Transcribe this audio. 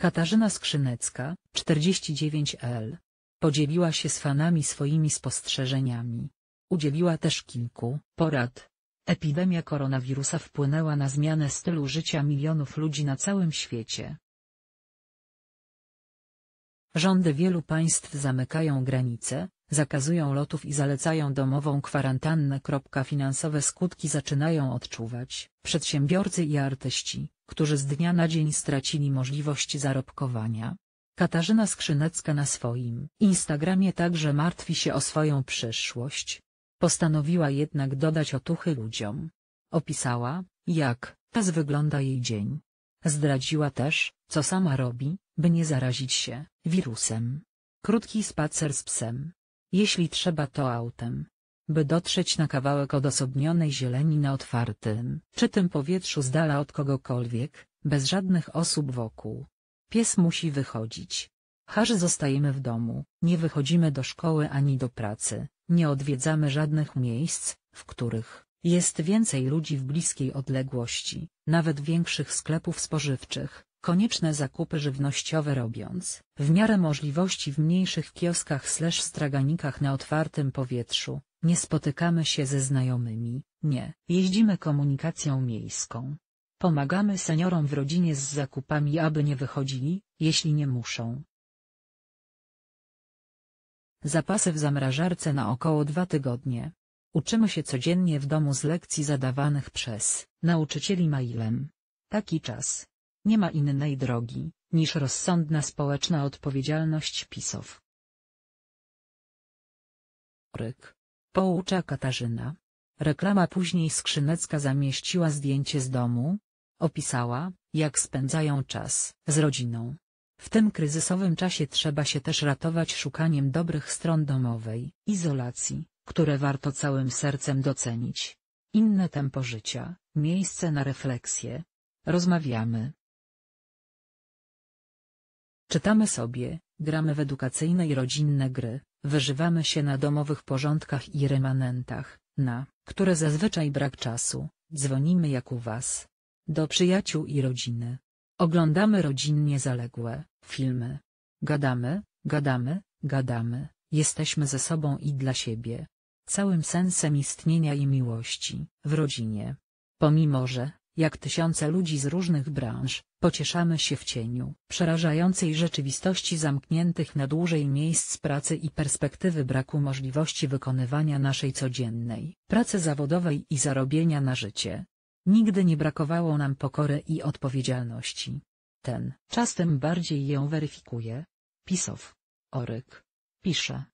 Katarzyna Skrzynecka, 49L. Podzieliła się z fanami swoimi spostrzeżeniami. Udzieliła też kilku porad. Epidemia koronawirusa wpłynęła na zmianę stylu życia milionów ludzi na całym świecie. Rządy wielu państw zamykają granice, zakazują lotów i zalecają domową kwarantannę. Finansowe skutki zaczynają odczuwać przedsiębiorcy i artyści, którzy z dnia na dzień stracili możliwość zarobkowania. Katarzyna Skrzynecka na swoim Instagramie także martwi się o swoją przyszłość. Postanowiła jednak dodać otuchy ludziom. Opisała, jak teraz wygląda jej dzień. Zdradziła też, co sama robi, by nie zarazić się wirusem. Krótki spacer z psem. Jeśli trzeba to autem. By dotrzeć na kawałek odosobnionej zieleni na otwartym, czy tym powietrzu z dala od kogokolwiek, bez żadnych osób wokół. Pies musi wychodzić. Harz zostajemy w domu, nie wychodzimy do szkoły ani do pracy, nie odwiedzamy żadnych miejsc, w których jest więcej ludzi w bliskiej odległości, nawet większych sklepów spożywczych, konieczne zakupy żywnościowe robiąc, w miarę możliwości w mniejszych kioskach slash straganikach na otwartym powietrzu, nie spotykamy się ze znajomymi, nie. Jeździmy komunikacją miejską. Pomagamy seniorom w rodzinie z zakupami aby nie wychodzili, jeśli nie muszą. Zapasy w zamrażarce na około dwa tygodnie. Uczymy się codziennie w domu z lekcji zadawanych przez nauczycieli mailem. Taki czas, nie ma innej drogi, niż rozsądna społeczna odpowiedzialność PiSów. Ryk. Poucza Katarzyna. Reklama później Skrzynecka zamieściła zdjęcie z domu. Opisała, jak spędzają czas z rodziną. W tym kryzysowym czasie trzeba się też ratować szukaniem dobrych stron domowej izolacji, które warto całym sercem docenić. Inne tempo życia, miejsce na refleksję. Rozmawiamy, Czytamy sobie, gramy w edukacyjne i rodzinne gry, wyżywamy się na domowych porządkach i remanentach, na które zazwyczaj brak czasu, dzwonimy jak u was. Do przyjaciół i rodziny. Oglądamy rodzinnie zaległe filmy. Gadamy, gadamy, gadamy, jesteśmy ze sobą i dla siebie. Całym sensem istnienia i miłości w rodzinie. Pomimo, że jak tysiące ludzi z różnych branż, pocieszamy się w cieniu przerażającej rzeczywistości zamkniętych na dłużej miejsc pracy i perspektywy braku możliwości wykonywania naszej codziennej pracy zawodowej i zarobienia na życie. Nigdy nie brakowało nam pokory i odpowiedzialności. Ten czas tym bardziej ją weryfikuje. Pisow. Oryk. Pisze.